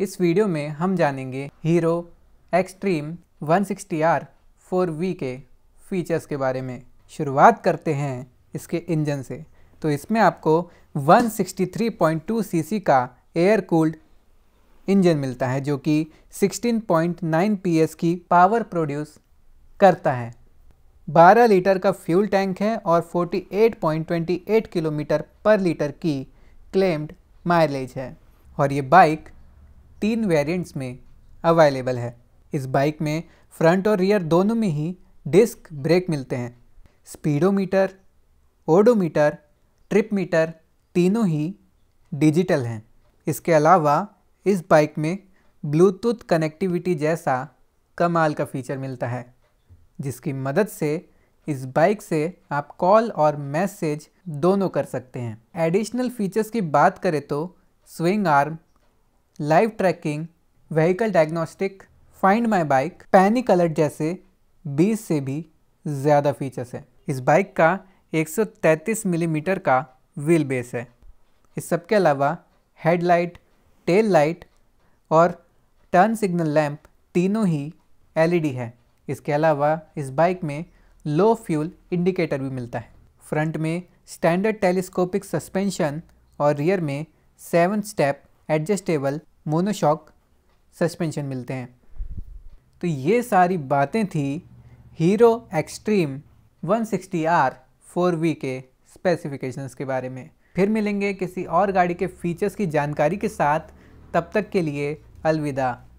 इस वीडियो में हम जानेंगे हीरो एक्सट्रीम 160R 4V के फीचर्स के बारे में शुरुआत करते हैं इसके इंजन से तो इसमें आपको 163.2 सीसी का एयर कूल्ड इंजन मिलता है जो कि 16.9 पीएस की पावर प्रोड्यूस करता है 12 लीटर का फ्यूल टैंक है और 48.28 किलोमीटर पर लीटर की क्लेम्ड माइलेज है और ये बाइक तीन वेरिएंट्स में अवेलेबल है इस बाइक में फ्रंट और रियर दोनों में ही डिस्क ब्रेक मिलते हैं स्पीडोमीटर ओडोमीटर ट्रिप मीटर तीनों ही डिजिटल हैं इसके अलावा इस बाइक में ब्लूटूथ कनेक्टिविटी जैसा कमाल का फीचर मिलता है जिसकी मदद से इस बाइक से आप कॉल और मैसेज दोनों कर सकते हैं एडिशनल फीचर्स की बात करें तो swing arm live tracking vehicle diagnostic find my bike पैनी कलर जैसे 20 से भी ज़्यादा फीचर्स हैं इस बाइक का 133 मिलीमीटर mm का व्हील बेस है इस सब के अलावा हेडलाइट टेल लाइट और टर्न सिग्नल लैंप तीनों ही एलईडी e है इसके अलावा इस बाइक में लो फ्यूल इंडिकेटर भी मिलता है फ्रंट में स्टैंडर्ड टेलीस्कोपिक सस्पेंशन और रियर में seven step adjustable monoshock suspension मिलते हैं तो ये सारी बातें थी हीरो एक्सट्रीम फोर वी के स्पेसिफिकेशंस के बारे में फिर मिलेंगे किसी और गाड़ी के फीचर्स की जानकारी के साथ तब तक के लिए अलविदा